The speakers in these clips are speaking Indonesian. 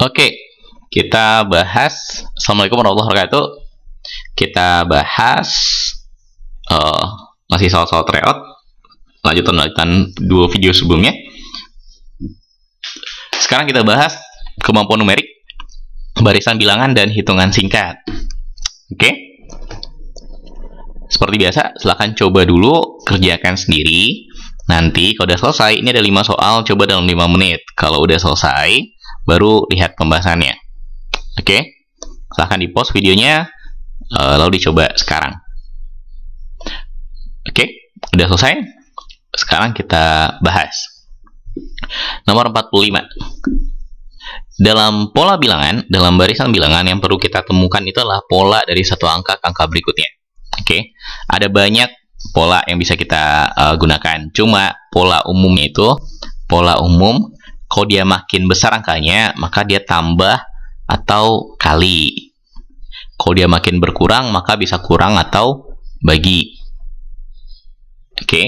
Oke, kita bahas. Assalamualaikum warahmatullahi wabarakatuh. Kita bahas uh, masih soal-soal tryout. Lanjutan lanjutan dua video sebelumnya. Sekarang kita bahas kemampuan numerik, barisan bilangan dan hitungan singkat. Oke? Seperti biasa, silahkan coba dulu kerjakan sendiri. Nanti kalau udah selesai, ini ada 5 soal, coba dalam 5 menit. Kalau udah selesai, baru lihat pembahasannya. Oke, okay? silahkan di pause videonya, uh, lalu dicoba sekarang. Oke, okay? udah selesai. Sekarang kita bahas. Nomor 45. Dalam pola bilangan, dalam barisan bilangan yang perlu kita temukan itulah pola dari satu angka ke angka berikutnya. Oke, okay? ada banyak pola yang bisa kita uh, gunakan. Cuma pola umumnya itu pola umum kalau dia makin besar angkanya, maka dia tambah atau kali. Kalau dia makin berkurang, maka bisa kurang atau bagi. Oke. Okay?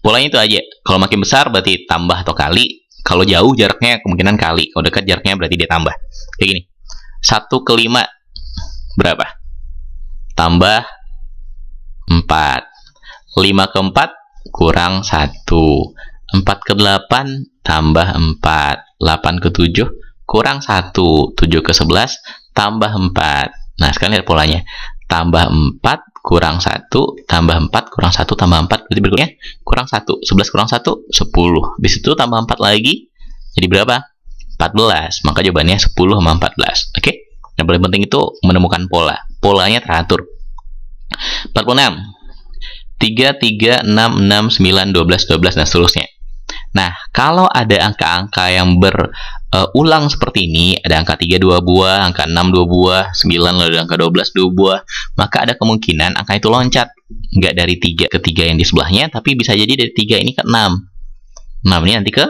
Polanya itu aja. Kalau makin besar berarti tambah atau kali. Kalau jauh jaraknya kemungkinan kali. Kalau dekat jaraknya berarti dia tambah. Kayak gini. 1 ke 5 berapa? Tambah 4. 5 ke 4 kurang 1. 4 ke 8 tambah 4. 8 ke 7 kurang 1. 7 ke 11 tambah 4. Nah, sekarang lihat polanya. Tambah 4 kurang 1, tambah 4 kurang 1, tambah 4. Berarti berikutnya kurang 1. 11 kurang 1, 10. Di situ tambah 4 lagi. Jadi berapa? 14. Maka jawabannya 10 sama 14. Oke? Okay? Yang paling penting itu menemukan pola. Polanya teratur. 46. 3, 3, 6, 6, 9, 12, 12, dan seterusnya. Nah, kalau ada angka-angka yang berulang uh, seperti ini, ada angka 3 2 buah, angka 6 2 buah, 9 lalu ada angka 12 2 buah, maka ada kemungkinan angka itu loncat. Nggak dari 3 ke 3 yang di sebelahnya, tapi bisa jadi dari 3 ini ke 6. 6 ini nanti ke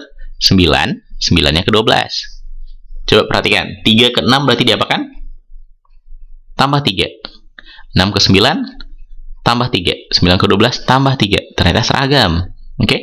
9, 9-nya ke 12. Coba perhatikan, 3 ke 6 berarti diapakan? Tambah 3. 6 ke 9, tambah 3. 9 ke 12, tambah 3. Ternyata seragam. Oke? Okay?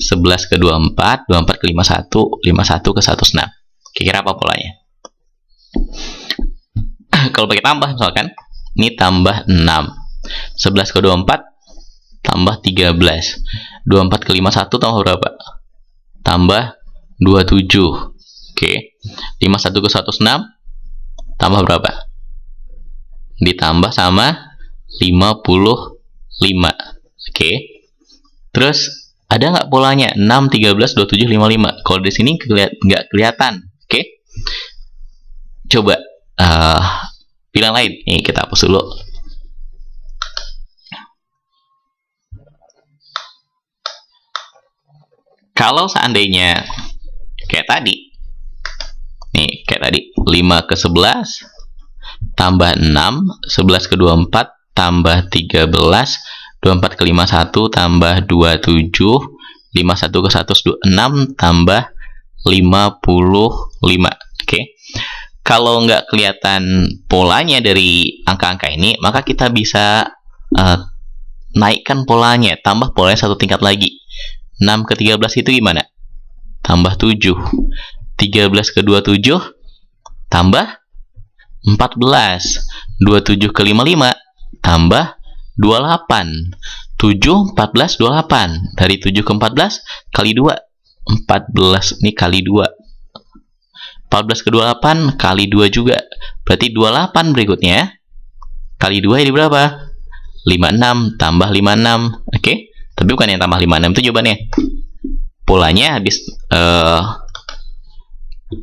11 ke 24, 24 ke 51, 51 ke 16. Kira-kira apa polanya? Kalau pakai tambah misalkan, ini tambah 6. 11 ke 24 tambah 13. 24 ke 51 tambah berapa? Tambah 27. Oke. 51 ke 16 tambah berapa? Ditambah sama 55. Oke. Terus ada nggak polanya? 6, 13, 27, 55. Kalau di sini nggak kelihatan. Oke? Okay? Coba uh, pilihan lain. Ini kita hapus dulu. Kalau seandainya kayak tadi, nih kayak tadi 5 ke 11 tambah 6, 11 ke 24 tambah 13 24 ke 51 tambah 27 51 ke 106 tambah 55 oke okay? kalau nggak kelihatan polanya dari angka-angka ini maka kita bisa uh, naikkan polanya tambah polanya satu tingkat lagi 6 ke 13 itu gimana? tambah 7 13 ke 27 tambah 14 27 ke 55 tambah 28. 7, 14, 28. Dari 7 ke 14, kali 2. 14, ini kali 2. 14 ke 28, kali 2 juga. Berarti 28 berikutnya. Ya. Kali 2 ini berapa? 56, tambah 56. Oke? Okay? Tapi bukan yang tambah 56, itu jawabannya. Polanya habis... Uh,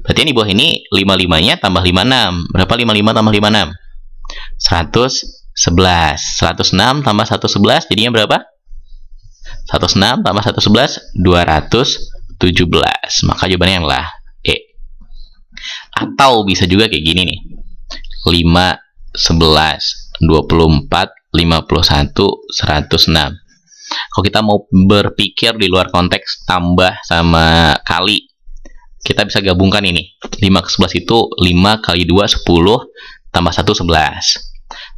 berarti yang di bawah ini 55-nya tambah 56. Berapa 55 tambah 56? 100 11. 106 tambah 111 jadinya berapa? 106 tambah 111 217. Maka jawabannya yang lah E. Atau bisa juga kayak gini nih. 5 11 24 51 106. Kalau kita mau berpikir di luar konteks tambah sama kali, kita bisa gabungkan ini. 5 ke 11 itu 5 kali 2 10 tambah 1 11.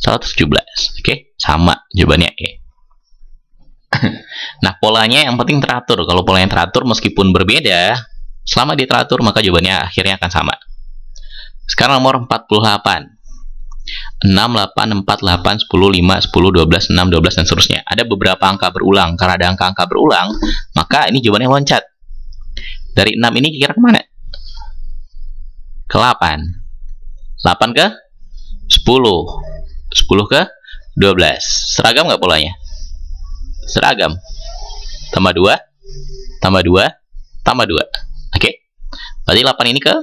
117. Oke, okay? sama jawabannya E. nah, polanya yang penting teratur. Kalau polanya teratur meskipun berbeda, selama dia teratur maka jawabannya akhirnya akan sama. Sekarang nomor 48. 6, 8, 4, 8, 10, 5, 10, 12, 6, 12, dan seterusnya. Ada beberapa angka berulang. Karena ada angka-angka berulang, maka ini jawabannya loncat. Dari 6 ini kira kemana? Ke 8. 8 ke 10. 10 ke 12 seragam nggak polanya seragam tambah 2 tambah 2 tambah 2 oke okay? berarti 8 ini ke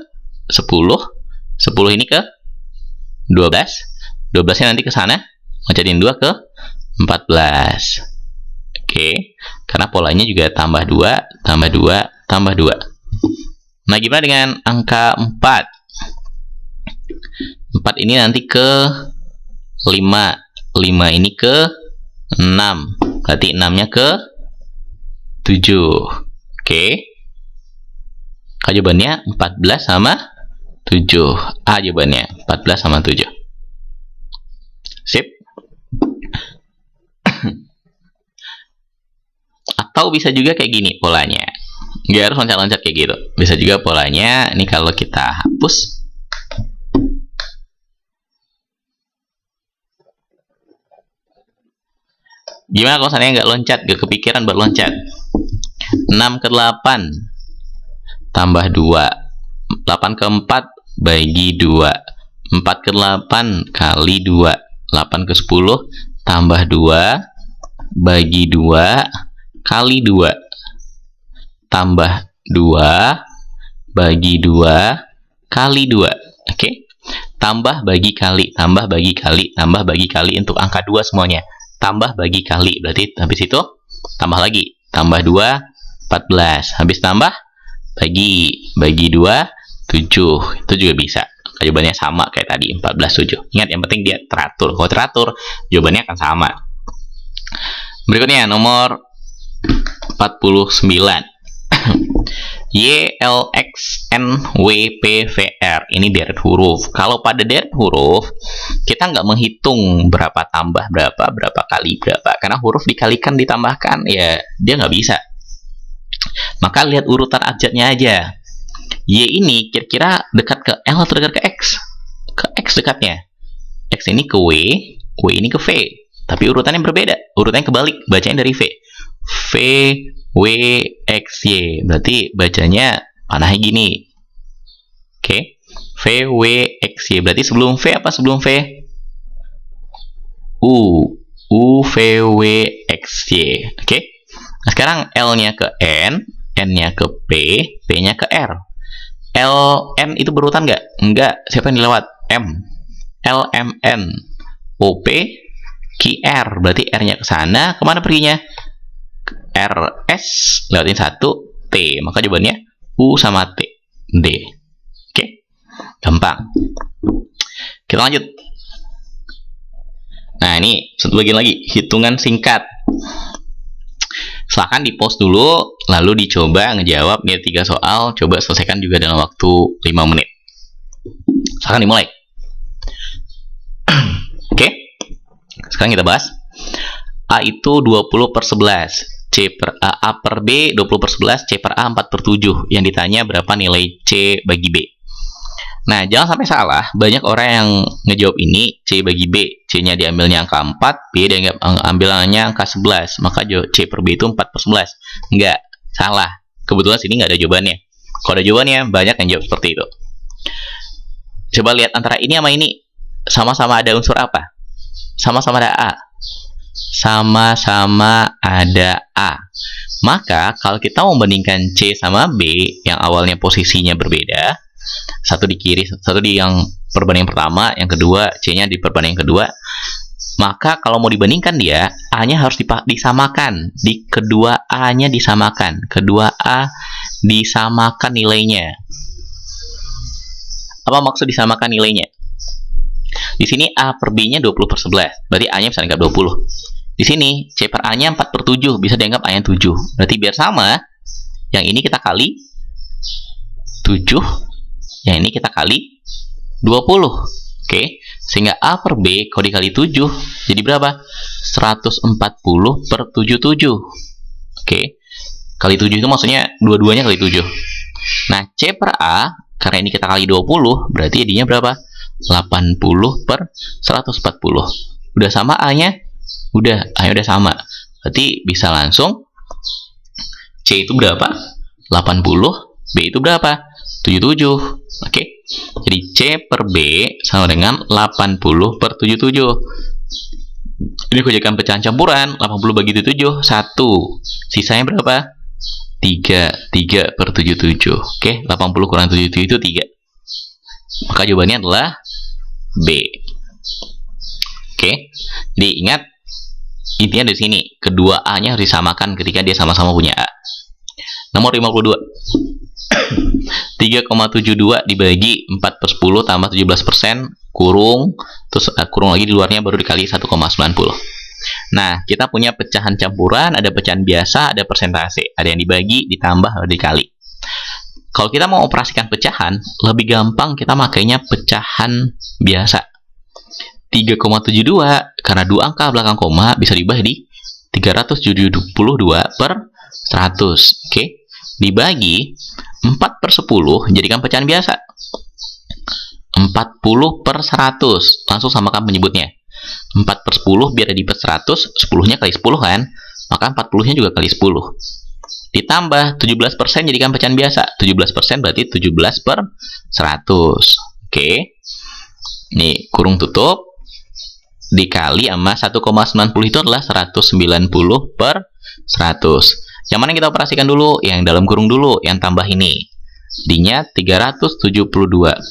10 10 ini ke 12 12 nya nanti ke sana ngejadiin 2 ke 14 oke okay? karena polanya juga tambah 2 tambah 2 tambah 2 nah gimana dengan angka 4 4 ini nanti ke 5 5 ini ke 6 berarti 6 nya ke 7 oke okay. A jawabannya 14 sama 7 A jawabannya 14 sama 7 sip atau bisa juga kayak gini polanya gak harus loncat-loncat kayak gitu bisa juga polanya ini kalau kita hapus Gimana kalau saya nggak loncat, nggak kepikiran buat loncat? 6 ke 8 tambah 2. 8 ke 4 bagi 2. 4 ke 8 kali 2. 8 ke 10 tambah 2 bagi 2 kali 2. Tambah 2 bagi 2 kali 2. Oke. Okay? Tambah bagi kali, tambah bagi kali, tambah bagi kali untuk angka 2 semuanya tambah bagi kali. Berarti habis itu tambah lagi. Tambah 2, 14. Habis tambah, bagi. Bagi 2, 7. Itu juga bisa. Jawabannya sama kayak tadi, 14, 7. Ingat, yang penting dia teratur. Kalau teratur, jawabannya akan sama. Berikutnya, nomor 49. Y, L, X, N, W, P, V, R. Ini deret huruf. Kalau pada deret huruf, kita nggak menghitung berapa tambah berapa, berapa kali berapa. Karena huruf dikalikan ditambahkan, ya dia nggak bisa. Maka lihat urutan abjadnya aja. Y ini kira-kira dekat ke L atau dekat ke X? Ke X dekatnya. X ini ke W, W ini ke V. Tapi urutannya berbeda. Urutannya kebalik, bacanya dari V. V, W X Y Berarti bacanya panahnya gini. Oke. Okay. Y Berarti sebelum V apa sebelum V? U. U V W X Y. Oke. Nah, sekarang L-nya ke N, N-nya ke P, P-nya ke R. L N itu berurutan nggak? Nggak. Siapa yang dilewat? M. L M N O P Q R. Berarti R-nya ke sana, kemana perginya? RS lewatin 1 T. Maka jawabannya U sama T. D. Oke. Gampang. Kita lanjut. Nah, ini satu bagian lagi, hitungan singkat. Silahkan di post dulu, lalu dicoba ngejawab nih tiga soal, coba selesaikan juga dalam waktu 5 menit. Silahkan dimulai. Oke, sekarang kita bahas. A itu 20 per 11, C per A, A per B 20 per 11, C per A 4 per 7 yang ditanya berapa nilai C bagi B nah jangan sampai salah banyak orang yang ngejawab ini C bagi B C nya diambilnya angka 4 B diambilnya angka 11 maka C per B itu 4 per 11 enggak salah kebetulan sini nggak ada jawabannya kalau ada jawabannya banyak yang jawab seperti itu coba lihat antara ini sama ini sama-sama ada unsur apa sama-sama ada A sama-sama ada A. Maka kalau kita membandingkan C sama B yang awalnya posisinya berbeda, satu di kiri, satu di yang perbandingan pertama, yang kedua C-nya di perbandingan kedua, maka kalau mau dibandingkan dia, A-nya harus disamakan. Di kedua A-nya disamakan. Kedua A disamakan nilainya. Apa maksud disamakan nilainya? Di sini A per B-nya 20 per 11. Berarti A-nya bisa dianggap 20. Di sini C per A-nya 4 per 7, bisa dianggap A-nya 7. Berarti biar sama, yang ini kita kali 7, yang ini kita kali 20. Oke, okay? sehingga A per B kalau dikali 7, jadi berapa? 140 per 77. Oke, okay? kali 7 itu maksudnya dua-duanya kali 7. Nah, C per A, karena ini kita kali 20, berarti jadinya berapa? 80 per 140. Udah sama A-nya? Udah, ayo udah sama. Berarti bisa langsung C itu berapa? 80, B itu berapa? 77. Oke. Okay? Jadi C per B sama dengan 80 per 77. Ini kujakan pecahan campuran, 80 bagi 77, 1. Sisanya berapa? 3. 3 per 77. Oke, okay? 80 kurang 77 itu 3. Maka jawabannya adalah B. Oke, okay? jadi ingat Intinya di sini, kedua A-nya harus disamakan ketika dia sama-sama punya A. Nomor 52. 3,72 dibagi 4 per 10 tambah 17 persen, kurung, terus uh, kurung lagi di luarnya baru dikali 1,90. Nah, kita punya pecahan campuran, ada pecahan biasa, ada persentase. Ada yang dibagi, ditambah, atau dikali. Kalau kita mau operasikan pecahan, lebih gampang kita makainya pecahan biasa. 3,72 karena dua angka belakang koma bisa dibagi di 372 per 100. Oke, okay? dibagi 4 per 10 jadikan pecahan biasa. 40 per 100 langsung samakan penyebutnya. 4 per 10 biar di per 100 10-nya kali 10 kan maka 40-nya juga kali 10 ditambah 17% persen jadikan pecahan biasa 17% persen berarti 17 per 100 oke okay? ini kurung tutup dikali sama 1,90 itu adalah 190 per 100. Yang mana kita operasikan dulu? Yang dalam kurung dulu, yang tambah ini. D-nya 372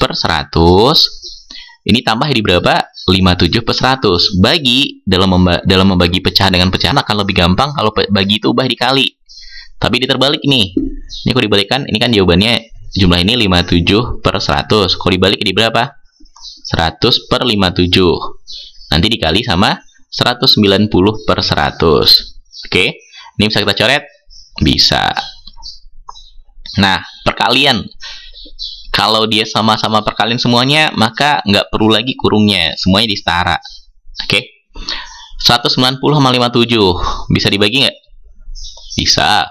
per 100. Ini tambah di berapa? 57 per 100. Bagi, dalam, memba dalam membagi pecahan dengan pecahan akan lebih gampang kalau bagi itu ubah dikali. Tapi diterbalik ini. Ini kalau dibalikkan, ini kan jawabannya jumlah ini 57 per 100. Kalau dibalik di berapa? 100 per 57. Nanti dikali sama 190 per 100. Oke, ini bisa kita coret? Bisa. Nah, perkalian. Kalau dia sama-sama perkalian semuanya, maka nggak perlu lagi kurungnya. Semuanya disetara. Oke. 190 sama 57. Bisa dibagi nggak? Bisa.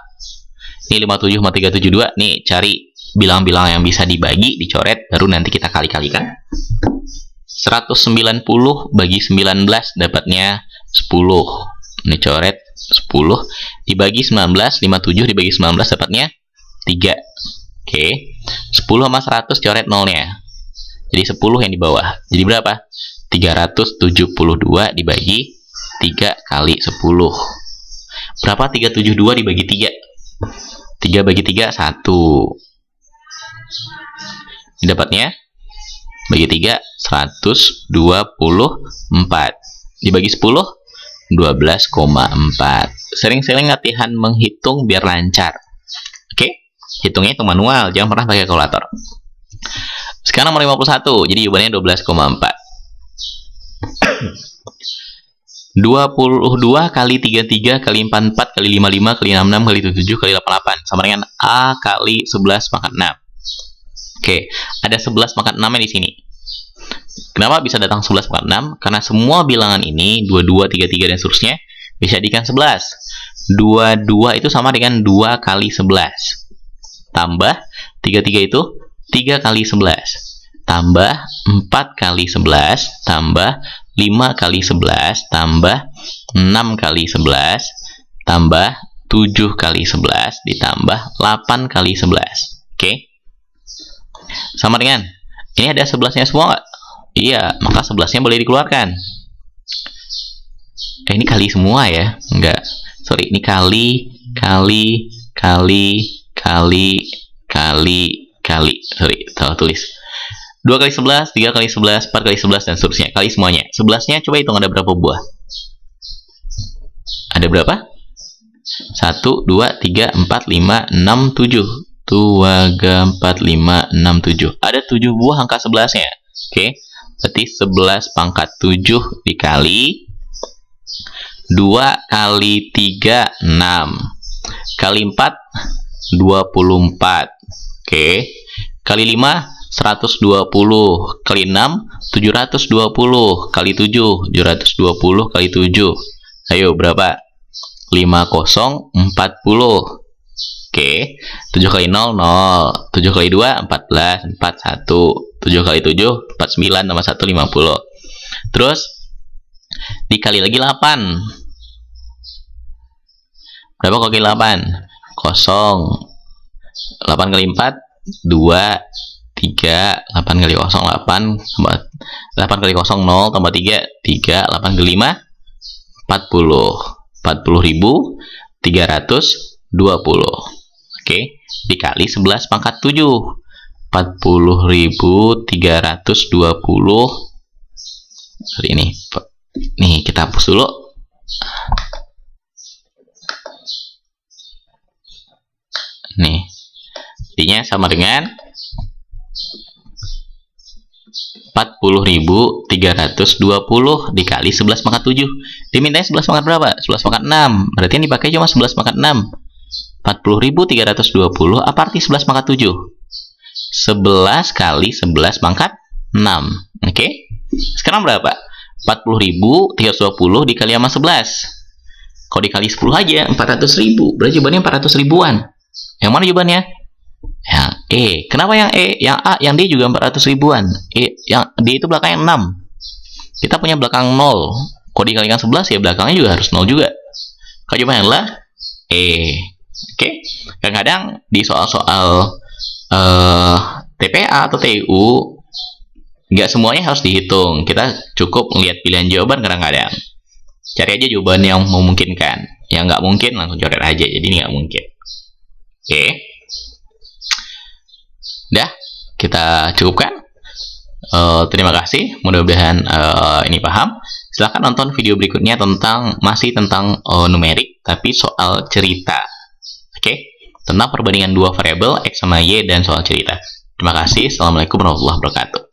Ini 57 sama 372. Nih, cari bilang-bilang yang bisa dibagi, dicoret, baru nanti kita kali-kalikan. 190 bagi 19 dapatnya 10. Ini coret 10 dibagi 19 57 dibagi 19 dapatnya 3. Oke. 10 sama 100 coret nolnya. Jadi 10 yang di bawah. Jadi berapa? 372 dibagi 3 kali 10. Berapa 372 dibagi 3? 3 bagi 3 1. Dapatnya bagi 3, 124. Dibagi 10, 12,4. Sering-sering latihan menghitung biar lancar. Oke? Hitungnya itu manual, jangan pernah pakai kalkulator. Sekarang nomor 51, jadi jawabannya 12,4. 22 kali 33 kali 44 kali 55 kali 66 kali 77 kali 88 sama dengan A kali 11 pangkat 6. Oke, ada 11 pangkat 6 di sini. Kenapa bisa datang 11 pangkat 6? Karena semua bilangan ini, 22, 33, dan seterusnya, bisa dijadikan 11. 22 itu sama dengan 2 kali 11. Tambah 33 itu 3 kali 11. Tambah 4 kali 11. Tambah 5 kali 11. Tambah 6 kali 11. Tambah 7 kali 11. Ditambah 8 kali 11. Oke. Okay? Sama dengan, ini ada sebelasnya semua nggak? Iya, maka sebelasnya boleh dikeluarkan. Eh, ini kali semua ya? Enggak. Sorry, ini kali, kali, kali, kali, kali, kali. Sorry, salah tulis. dua kali sebelas tiga kali sebelas empat kali sebelas dan seterusnya. Kali semuanya. Sebelasnya coba hitung ada berapa buah. Ada berapa? satu dua tiga empat lima enam tujuh waga 4, 5, 6, 7. Ada 7 buah angka 11-nya. Oke, okay? berarti 11 pangkat 7 dikali 2 kali 3, 6. Kali 4, 24. Oke, okay? kali 5, 120 kali 6 720 kali 7 720 kali 7 ayo berapa 50 40 Oke, 7 kali 0, 0. 7 kali 2, 14, 4, 1. 7 kali 7, 49, tambah 1, 50. Terus, dikali lagi 8. Berapa kali 8? 0. 8 kali 4, 2, 3, 8 kali 0, 8, 8 kali 0, 0, tambah 3, 3, 8 kali 5, 40. 40 ribu, 320. Oke, dikali 11 pangkat 7. 40.320 Sorry ini. Nih, kita hapus dulu. Nih. Artinya sama dengan 40.320 dikali 11 pangkat 7. Dimintanya 11 pangkat berapa? 11 pangkat 6. Berarti yang dipakai cuma 11 pangkat 6. 40.320 apa arti 11 pangkat 7? 11 kali 11 pangkat 6. Oke? Okay? Sekarang berapa? 40.320 dikali sama 11. Kalau dikali 10 aja 400.000. Berarti jawabannya 400 ribuan. Yang mana jawabannya? Yang E. Kenapa yang E? Yang A, yang D juga 400 ribuan. E, yang D itu belakangnya 6. Kita punya belakang 0. Kalau dikalikan 11 ya belakangnya juga harus 0 juga. Kalau jawabannya adalah E. Oke, okay? kadang-kadang di soal-soal uh, eh, TPA atau TU nggak semuanya harus dihitung. Kita cukup melihat pilihan jawaban kadang-kadang. Cari aja jawaban yang memungkinkan. Yang nggak mungkin langsung coret aja. Jadi nggak mungkin. Oke. Okay. Dah, kita cukupkan. Uh, terima kasih, mudah-mudahan uh, ini paham. Silahkan nonton video berikutnya tentang masih tentang uh, numerik, tapi soal cerita. Oke? Tentang perbandingan dua variabel X sama Y dan soal cerita. Terima kasih. Assalamualaikum warahmatullahi wabarakatuh.